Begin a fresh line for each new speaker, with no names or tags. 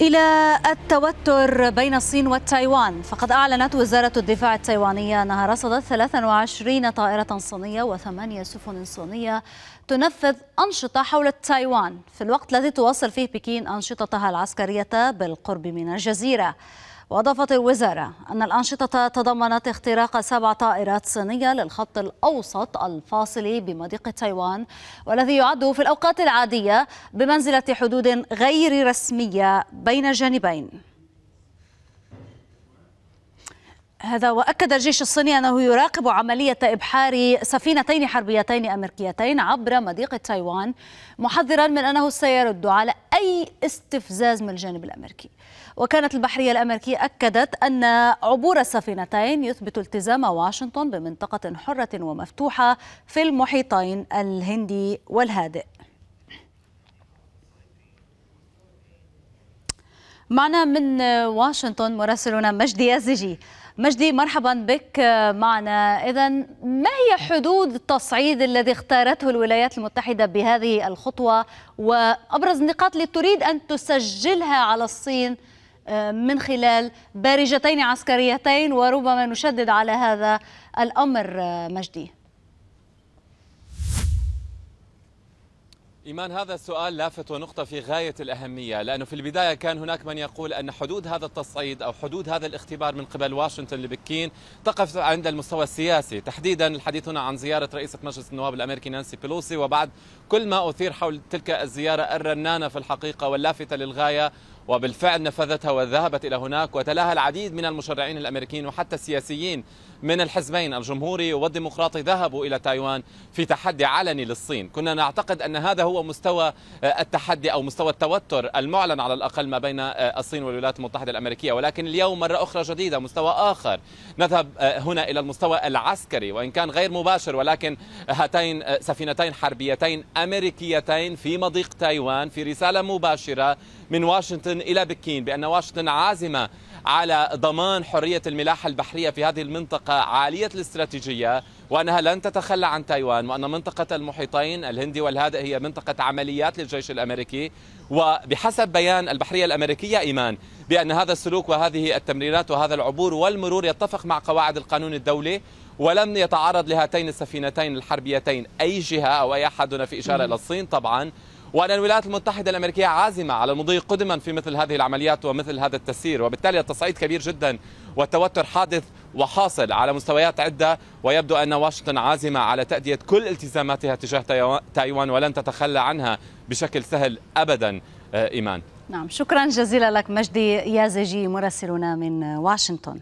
إلى التوتر بين الصين والتايوان فقد أعلنت وزارة الدفاع التايوانية أنها رصدت 23 طائرة صينية وثمانية سفن صينية تنفذ أنشطة حول تايوان في الوقت الذي تواصل فيه بكين أنشطتها العسكرية بالقرب من الجزيرة وأضافت الوزارة أن الأنشطة تضمنت اختراق سبع طائرات صينية للخط الأوسط الفاصل بمضيق تايوان والذي يعد في الأوقات العادية بمنزلة حدود غير رسمية بين الجانبين هذا وأكد الجيش الصيني أنه يراقب عملية إبحار سفينتين حربيتين أمريكيتين عبر مضيق تايوان محذرا من أنه سيرد على أي استفزاز من الجانب الأمريكي وكانت البحرية الأمريكية أكدت أن عبور السفينتين يثبت التزام واشنطن بمنطقة حرة ومفتوحة في المحيطين الهندي والهادئ معنا من واشنطن مراسلنا مجدي يازجي مجدي مرحبا بك معنا إذا ما هي حدود التصعيد الذي اختارته الولايات المتحدة بهذه الخطوة وأبرز النقاط اللي تريد أن تسجلها على الصين آه، من خلال بارجتين عسكريتين وربما نشدد على هذا الأمر آه، مجدي
إيمان هذا السؤال لافت ونقطة في غاية الأهمية لأنه في البداية كان هناك من يقول أن حدود هذا التصعيد أو حدود هذا الاختبار من قبل واشنطن لبكين تقف عند المستوى السياسي تحديدا الحديث هنا عن زيارة رئيسة مجلس النواب الأمريكي نانسي بيلوسي وبعد كل ما أثير حول تلك الزيارة الرنانة في الحقيقة واللافتة للغاية وبالفعل نفذتها وذهبت إلى هناك وتلاها العديد من المشرعين الأمريكيين وحتى السياسيين من الحزبين الجمهوري والديمقراطي ذهبوا إلى تايوان في تحدي علني للصين كنا نعتقد أن هذا هو مستوى آه، التحدي أو مستوى التوتر المعلن على الأقل ما بين آه، الصين والولايات المتحدة الأمريكية ولكن اليوم مرة أخرى جديدة مستوى آخر نذهب آه، هنا إلى المستوى العسكري وإن كان غير مباشر ولكن هاتين سفينتين حربيتين أمريكيتين في مضيق تايوان في رسالة مباشرة من واشنطن إلى بكين بأن واشنطن عازمة على ضمان حرية الملاحة البحرية في هذه المنطقة عالية الاستراتيجية وأنها لن تتخلى عن تايوان وأن منطقة المحيطين الهندي والهادئ هي منطقة عمليات للجيش الأمريكي وبحسب بيان البحرية الأمريكية إيمان بأن هذا السلوك وهذه التمريرات وهذا العبور والمرور يتفق مع قواعد القانون الدولي ولم يتعرض لهاتين السفينتين الحربيتين أي جهة أو أي أحد هنا في إشارة إلى الصين طبعا وأن الولايات المتحدة الأمريكية عازمة على المضي قدما في مثل هذه العمليات ومثل هذا التسيير وبالتالي التصعيد كبير جدا والتوتر حادث وحاصل على مستويات عدة ويبدو أن واشنطن عازمة على تأدية كل التزاماتها تجاه تايوان ولن تتخلى عنها بشكل سهل أبدا آه، إيمان
نعم شكرا جزيلا لك مجدي يازجي مراسلنا من واشنطن